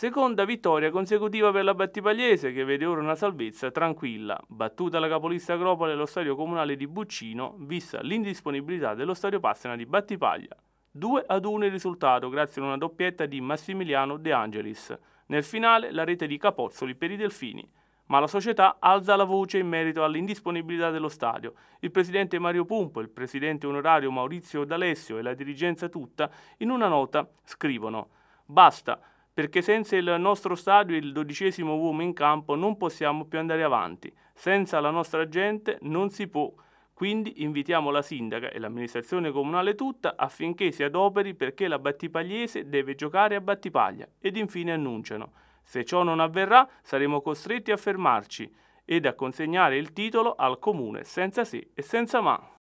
Seconda vittoria consecutiva per la Battipagliese che vede ora una salvezza tranquilla. Battuta la capolista Agropole allo stadio comunale di Buccino, vista l'indisponibilità dello stadio Passena di Battipaglia. 2 ad 1 il risultato grazie a una doppietta di Massimiliano De Angelis. Nel finale la rete di Capozzoli per i Delfini. Ma la società alza la voce in merito all'indisponibilità dello stadio. Il presidente Mario Pumpo, il presidente onorario Maurizio D'Alessio e la dirigenza tutta in una nota scrivono Basta, perché senza il nostro stadio, il dodicesimo uomo in campo, non possiamo più andare avanti. Senza la nostra gente non si può. Quindi invitiamo la sindaca e l'amministrazione comunale tutta affinché si adoperi perché la Battipagliese deve giocare a Battipaglia ed infine annunciano. Se ciò non avverrà saremo costretti a fermarci ed a consegnare il titolo al comune senza se e senza ma.